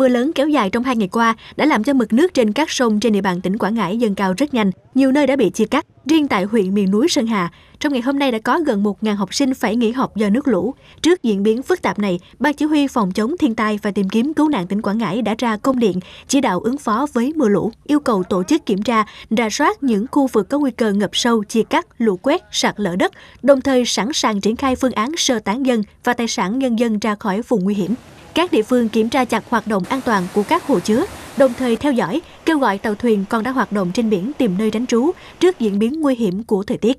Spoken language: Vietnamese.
Mưa lớn kéo dài trong hai ngày qua đã làm cho mực nước trên các sông trên địa bàn tỉnh Quảng Ngãi dâng cao rất nhanh, nhiều nơi đã bị chia cắt. Riêng tại huyện miền núi Sơn Hà, trong ngày hôm nay đã có gần 1.000 học sinh phải nghỉ học do nước lũ. Trước diễn biến phức tạp này, Ban Chỉ huy Phòng chống thiên tai và tìm kiếm cứu nạn tỉnh Quảng Ngãi đã ra công điện chỉ đạo ứng phó với mưa lũ, yêu cầu tổ chức kiểm tra, rà soát những khu vực có nguy cơ ngập sâu, chia cắt, lũ quét, sạt lở đất, đồng thời sẵn sàng triển khai phương án sơ tán dân và tài sản nhân dân ra khỏi vùng nguy hiểm. Các địa phương kiểm tra chặt hoạt động an toàn của các hồ chứa, đồng thời theo dõi, kêu gọi tàu thuyền còn đang hoạt động trên biển tìm nơi tránh trú trước diễn biến nguy hiểm của thời tiết.